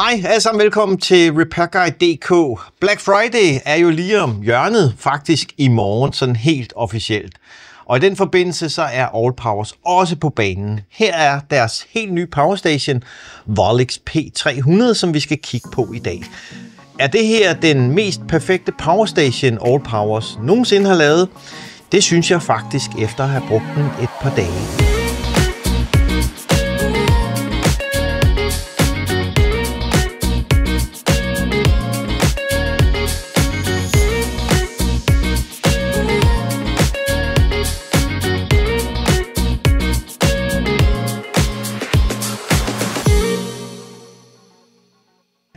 Hej alle sammen, velkommen til RepairGuide.dk. Black Friday er jo lige om hjørnet, faktisk i morgen, sådan helt officielt. Og i den forbindelse så er All Powers også på banen. Her er deres helt nye powerstation, Volix P300, som vi skal kigge på i dag. Er det her den mest perfekte powerstation All Powers nogensinde har lavet? Det synes jeg faktisk efter at have brugt den et par dage.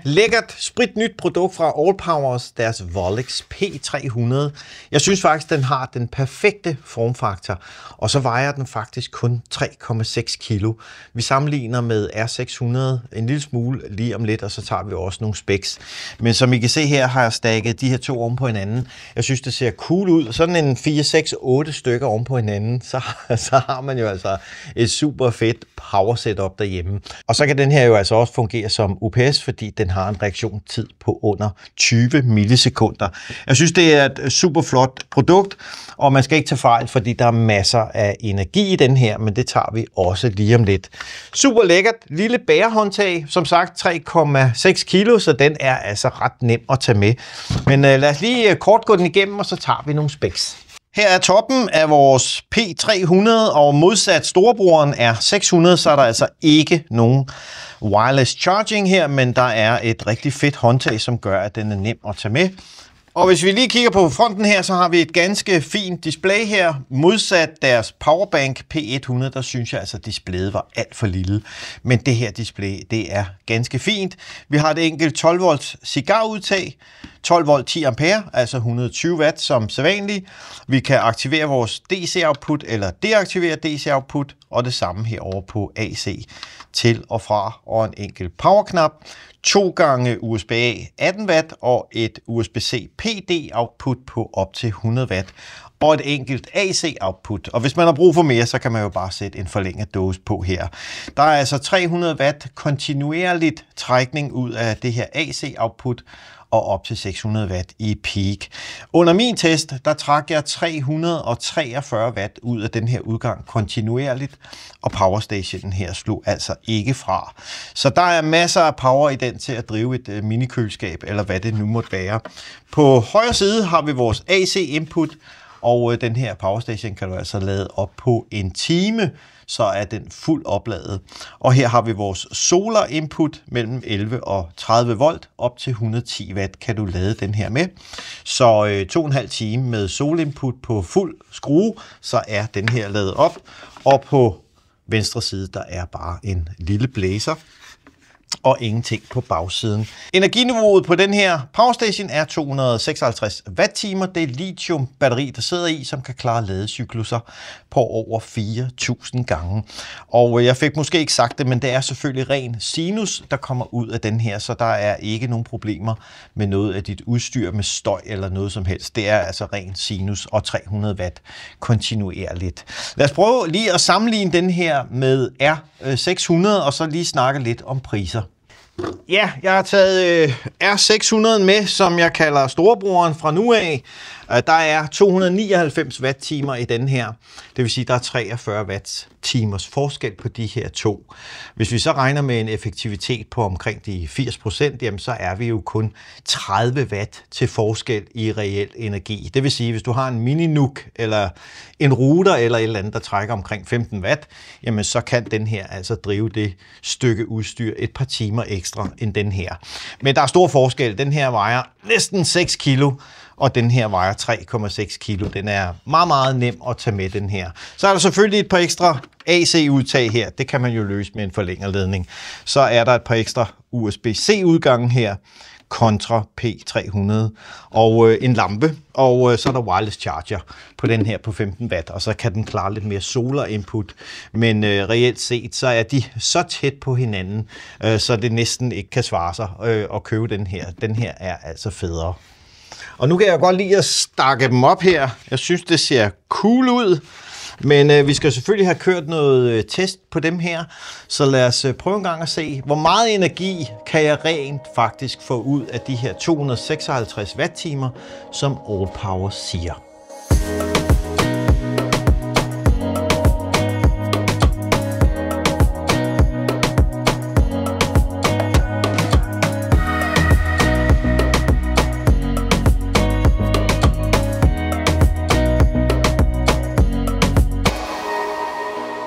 Lækkert, sprit nyt produkt fra All Powers, deres Volex P300. Jeg synes faktisk, den har den perfekte formfaktor, og så vejer den faktisk kun 3,6 kilo. Vi sammenligner med R600 en lille smule lige om lidt, og så tager vi også nogle specs. Men som I kan se her, har jeg stakket de her to oven på hinanden. Jeg synes, det ser cool ud. Sådan en 4, 6, 8 stykker oven på hinanden, så, så har man jo altså et super fedt power setup derhjemme. Og så kan den her jo altså også fungere som UPS, fordi den har en reaktionstid på under 20 millisekunder. Jeg synes, det er et super flot produkt, og man skal ikke tage fejl, fordi der er masser af energi i den her, men det tager vi også lige om lidt. Super lækkert, lille bærehåndtag, som sagt 3,6 kilo, så den er altså ret nem at tage med. Men øh, lad os lige øh, kort gå den igennem, og så tager vi nogle specs. Her er toppen af vores P300, og modsat storebroren er 600, så er der altså ikke nogen wireless charging her, men der er et rigtig fedt håndtag, som gør, at den er nem at tage med. Og hvis vi lige kigger på fronten her, så har vi et ganske fint display her. Modsat deres Powerbank P100, der synes jeg altså, at displayet var alt for lille. Men det her display, det er ganske fint. Vi har et enkelt 12 volt cigarudtag. 12 volt 10 ampere, altså 120 watt som sædvanligt. Vi kan aktivere vores DC-output eller deaktivere DC-output, og det samme herover på AC til og fra og en enkelt powerknap. To gange USB-A 18 watt og et USB-C PD-output på op til 100 watt og et enkelt AC-output. Og hvis man har brug for mere, så kan man jo bare sætte en forlænget dåse på her. Der er altså 300 watt kontinuerligt trækning ud af det her AC-output, og op til 600 watt i peak. Under min test, der trak jeg 343 watt ud af den her udgang kontinuerligt, og powerstationen her slog altså ikke fra. Så der er masser af power i den til at drive et øh, minikøleskab, eller hvad det nu måtte være. På højre side har vi vores AC-input, og øh, den her powerstation kan du altså lade op på en time, så er den fuld opladet. Og her har vi vores solar input mellem 11 og 30 volt. Op til 110 watt kan du lade den her med. Så øh, 2,5 time med solinput på fuld skrue, så er den her lavet op. Og på venstre side, der er bare en lille blæser og ingenting på bagsiden. Energiniveauet på den her powerstation er 256 watt-timer. Det er lithium-batteri, der sidder i, som kan klare ladecykluser på over 4.000 gange. Og øh, jeg fik måske ikke sagt det, men det er selvfølgelig ren sinus, der kommer ud af den her, så der er ikke nogen problemer med noget af dit udstyr med støj eller noget som helst. Det er altså ren sinus og 300 watt kontinuerligt. Lad os prøve lige at sammenligne den her med R600, øh, og så lige snakke lidt om priser. Ja, jeg har taget øh, R600 med, som jeg kalder storebroren fra nu af. Øh, der er 299 watt-timer i den her. Det vil sige, der er 43 watt-timers forskel på de her to. Hvis vi så regner med en effektivitet på omkring de 80 procent, så er vi jo kun 30 watt til forskel i reel energi. Det vil sige, hvis du har en mini-nuk eller en router eller et eller andet, der trækker omkring 15 watt, jamen så kan den her altså drive det stykke udstyr et par timer ekstra ekstra end den her. Men der er stor forskel. Den her vejer næsten 6 kilo, og den her vejer 3,6 kilo. Den er meget, meget nem at tage med, den her. Så er der selvfølgelig et par ekstra AC-udtag her. Det kan man jo løse med en forlængerledning. Så er der et par ekstra USB-C-udgange her kontra P300 og øh, en lampe, og øh, så er der wireless charger på den her på 15 watt, og så kan den klare lidt mere solar input, men øh, reelt set så er de så tæt på hinanden, øh, så det næsten ikke kan svare sig øh, at købe den her. Den her er altså federe. Og nu kan jeg godt lide at stakke dem op her. Jeg synes, det ser cool ud. Men øh, vi skal selvfølgelig have kørt noget øh, test på dem her, så lad os øh, prøve en gang at se, hvor meget energi kan jeg rent faktisk få ud af de her 256 watt-timer, som All Power siger.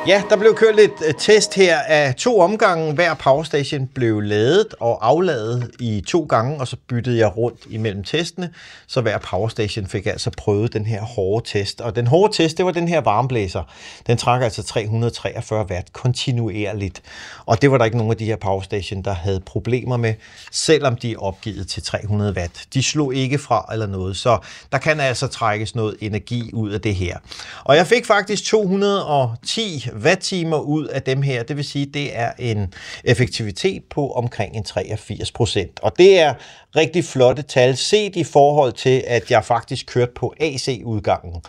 Ja, der blev kørt lidt øh, test her af to omgange. Hver powerstation blev ladet og afladet i to gange, og så byttede jeg rundt imellem testene. Så hver powerstation fik altså prøvet den her hårde test. Og den hårde test, det var den her varmeblæser. Den trak altså 343 watt kontinuerligt. Og det var der ikke nogen af de her powerstation, der havde problemer med, selvom de er opgivet til 300 watt. De slog ikke fra eller noget, så der kan altså trækkes noget energi ud af det her. Og jeg fik faktisk 210 watt-timer ud af dem her. Det vil sige, det er en effektivitet på omkring en 83 procent. Og det er rigtig flotte tal set i forhold til, at jeg faktisk kørte på AC-udgangen.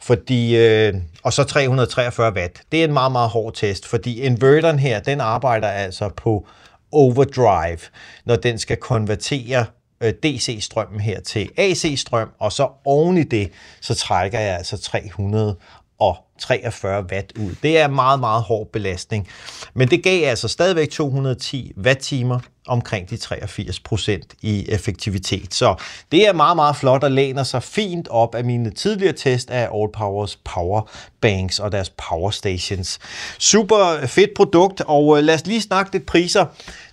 Fordi, øh, og så 343 watt. Det er en meget, meget hård test, fordi inverteren her, den arbejder altså på overdrive, når den skal konvertere øh, DC-strømmen her til AC-strøm, og så oven i det, så trækker jeg altså 300 og 43 watt ud. Det er meget, meget hård belastning. Men det gav altså stadigvæk 210 watt-timer, omkring de 83 procent i effektivitet. Så det er meget, meget flot og læner sig fint op af mine tidligere test af All Powers Power Banks og deres Power Stations. Super fedt produkt, og øh, lad os lige snakke lidt priser.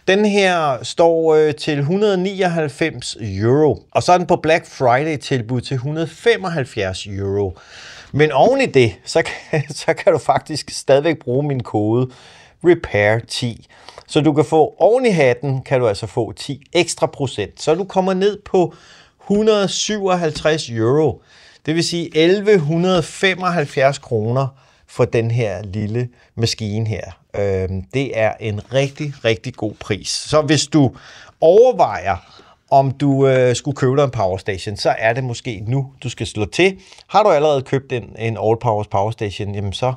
Den her står øh, til 199 euro, og så er den på Black Friday tilbud til 175 euro. Men oven i det, så kan, så kan du faktisk stadigvæk bruge min kode REPAIR10. Så du kan få oven i hatten, kan du altså få 10 ekstra procent. Så du kommer ned på 157 euro. Det vil sige 1175 kroner for den her lille maskine her. Øhm, det er en rigtig, rigtig god pris. Så hvis du overvejer om du øh, skulle købe dig en Power Station, så er det måske nu, du skal slå til. Har du allerede købt en, en All Powers Power Station, jamen så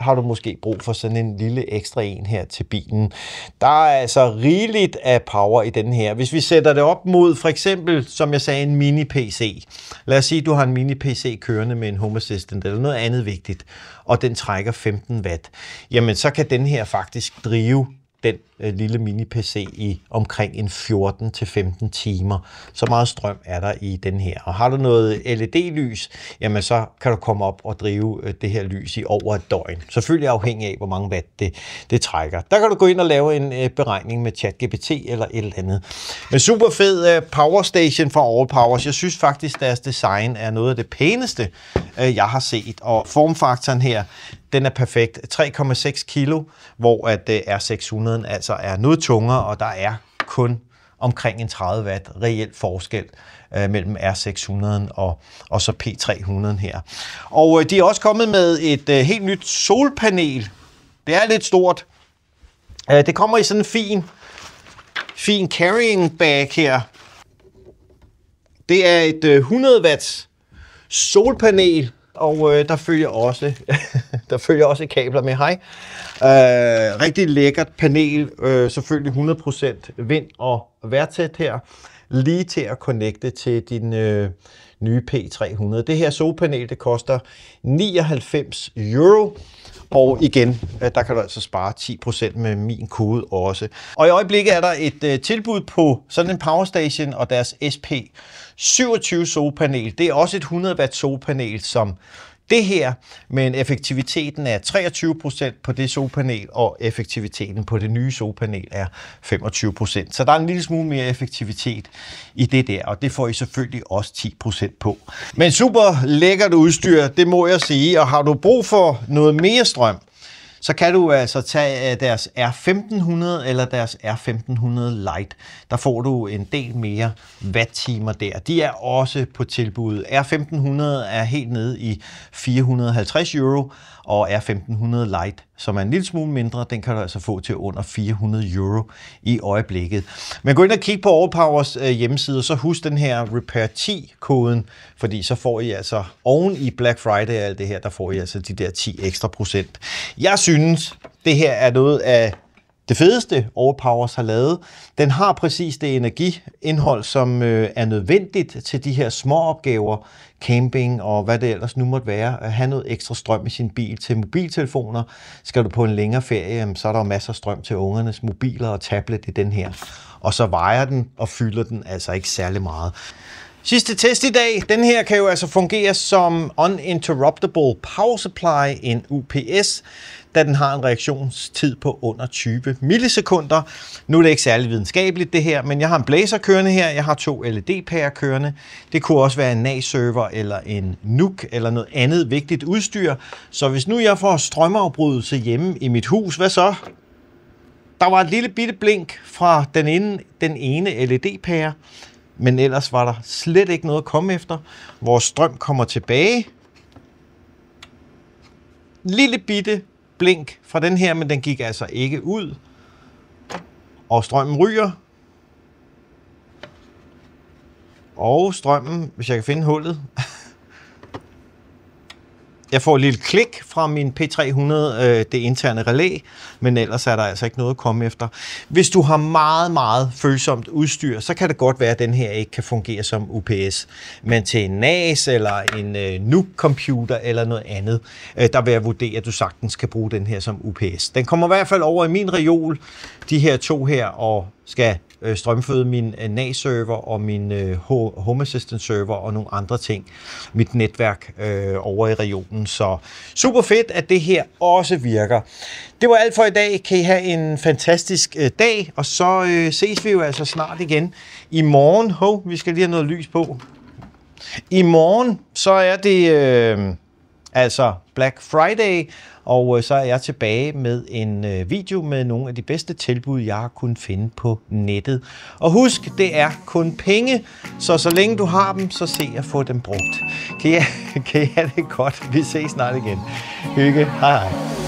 har du måske brug for sådan en lille ekstra en her til bilen. Der er altså rigeligt af power i den her. Hvis vi sætter det op mod for eksempel, som jeg sagde, en mini-PC. Lad os sige, at du har en mini-PC kørende med en Home Assistant eller noget andet vigtigt, og den trækker 15 watt. Jamen, så kan den her faktisk drive den øh, lille mini-PC i omkring en 14-15 timer. Så meget strøm er der i den her. Og har du noget LED-lys, jamen så kan du komme op og drive øh, det her lys i over et døgn. Selvfølgelig afhængig af, hvor mange watt det, det trækker. Der kan du gå ind og lave en øh, beregning med ChatGPT eller et eller andet. Men super fed øh, Power Station fra All Powers. Jeg synes faktisk, deres design er noget af det pæneste, øh, jeg har set. Og formfaktoren her, den er perfekt. 3,6 kilo, hvor at øh, R600 altså altså er noget tungere, og der er kun omkring en 30 watt reelt forskel øh, mellem R600 og, og så P300 her. Og øh, de er også kommet med et øh, helt nyt solpanel. Det er lidt stort. Øh, det kommer i sådan en fin, fin carrying bag her. Det er et øh, 100 watt solpanel, og øh, der, følger også, der følger også kabler med. Hej. Øh, rigtig lækkert panel, øh, selvfølgelig 100% vind og værtæt her, lige til at connecte til din øh, nye P300. Det her solpanel, det koster 99 euro. Og igen, øh, der kan du altså spare 10% med min kode også. Og i øjeblikket er der et øh, tilbud på sådan en Powerstation og deres SP27 solpanel. Det er også et 100 watt solpanel, som det her, men effektiviteten er 23% på det solpanel, og effektiviteten på det nye solpanel er 25%. Så der er en lille smule mere effektivitet i det der, og det får I selvfølgelig også 10% på. Men super lækkert udstyr, det må jeg sige, og har du brug for noget mere strøm, så kan du altså tage øh, deres R1500 eller deres R1500 Lite. Der får du en del mere watt-timer der. De er også på tilbud. R1500 er helt nede i 450 euro, og R1500 Lite som er en lille smule mindre, den kan du altså få til under 400 euro i øjeblikket. Men gå ind og kig på Overpowers øh, hjemmeside, og så husk den her Repair 10-koden, fordi så får I altså oven i Black Friday og alt det her, der får I altså de der 10 ekstra procent. Jeg synes, det her er noget af det fedeste Overpowers har lavet. Den har præcis det energiindhold, som øh, er nødvendigt til de her små opgaver, camping og hvad det ellers nu måtte være. At have noget ekstra strøm i sin bil til mobiltelefoner. Skal du på en længere ferie, så er der masser af strøm til ungernes mobiler og tablet i den her. Og så vejer den og fylder den altså ikke særlig meget. Sidste test i dag. Den her kan jo altså fungere som uninterruptible power supply, en UPS, da den har en reaktionstid på under 20 millisekunder. Nu er det ikke særlig videnskabeligt det her, men jeg har en blazer kørende her, jeg har to LED-pærer kørende. Det kunne også være en NAS-server eller en NUC eller noget andet vigtigt udstyr. Så hvis nu jeg får strømafbrydelse hjemme i mit hus, hvad så? Der var et lille bitte blink fra den ene, den ene LED-pære men ellers var der slet ikke noget at komme efter. Vores strøm kommer tilbage. Lille bitte blink fra den her, men den gik altså ikke ud. Og strømmen ryger. Og strømmen, hvis jeg kan finde hullet, jeg får et lille klik fra min P300, øh, det interne relæ, men ellers er der altså ikke noget at komme efter. Hvis du har meget, meget følsomt udstyr, så kan det godt være, at den her ikke kan fungere som UPS. Men til en NAS eller en øh, NUC-computer eller noget andet, øh, der vil jeg vurdere, at du sagtens kan bruge den her som UPS. Den kommer i hvert fald over i min reol, de her to her, og skal øh, strømføde min øh, NAS-server og min øh, Home Assistant-server og nogle andre ting, mit netværk øh, over i regionen. Så super fedt, at det her også virker. Det var alt for i dag. Kan I have en fantastisk øh, dag, og så øh, ses vi jo altså snart igen i morgen. Hov, vi skal lige have noget lys på. I morgen, så er det... Øh, altså Black Friday, og øh, så er jeg tilbage med en øh, video med nogle af de bedste tilbud, jeg har kunnet finde på nettet. Og husk, det er kun penge, så så længe du har dem, så se at få dem brugt. Kan I, kan I have det godt? Vi ses snart igen. Hygge. Hej hej.